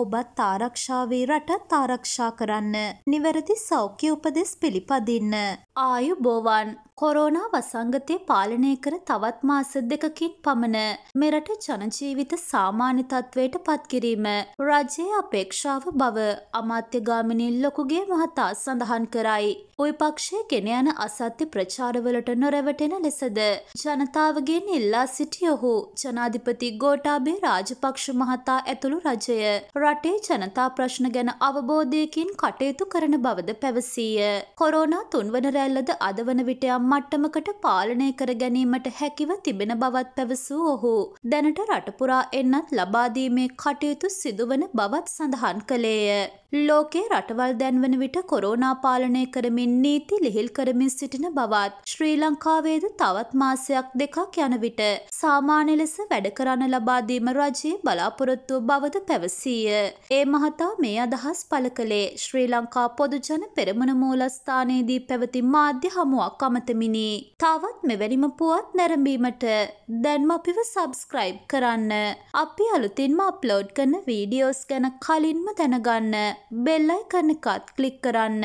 ඔබත් ආරක්ෂාවේ රටත් ආරක්ෂා කරන්න. නිවැරදි සෞඛ්‍ය උපදෙස් පිළිපදින්න. ආයුබෝවන් කොරෝනා වසංගතය පාලනය කර තවත් මාස දෙකකින් පමණ මෙරට ජනජීවිත සාමාන්‍ය තත්ත්වයට පත්කිරීම රජයේ අපේක්ෂාව බව අමාත්‍යගාමිනී ලොකුගේ මහතා සඳහන් කරයි. උයපක්ෂය ගෙන යන අසත්‍ය ප්‍රචාරවලට නොරැවටෙන ලෙසද ජනතාවගෙන් ඉල්ලා සිටියොහු ජනාධිපති ගෝටාබේ රාජපක්ෂ මහතා ඇතුළු රජය රටේ ජනතා ප්‍රශ්න ගැන අවබෝධයකින් කටයුතු කරන බවද පැවසීය. කොරෝනා තුන්වන රැල්ලද අද වන විට යම් මට්ටමකට පාලනය කර ගැනීමට හැකිව තිබෙන බවත් පැවසූ ඔහු. දැනට රටපුරා එන්නත් ලබාදීමේ කටයුතු සිදුවන බවත් සඳහන් කළේය. ලෝකේ රටවල් දැන්වන විට කොරෝනා පාලනය කරමින් නීති ලිහිල් කරමින් සිටින බවත් ශ්‍රී ලංකාවේද තවත් මාසයක් දෙකක් යන විට සාමාන්‍ය ලෙස වැඩ කරන්න ලබාදීම රජයේ බලාපොරොත්තු බවද පැවසීය. ඒ මහතා මේ අදහස් පළ කළේ ශ්‍රී ලංකා පොදුජන පෙරමුණ මූලස්ථානයේදී පැවති මාධ්‍ය හමුවක් අමතමිනි. තවත් මෙවැනිම පුවත් නැරඹීමට දැන්ම අපිව සබස්ක්‍රයිබ් කරන්න. අපි අලුතින්ම අප්ලෝඩ් කරන වීඩියෝස් ගැන කලින්ම දැනගන්න. බෙල්ලයිකන එකත් කලික් කරන්න.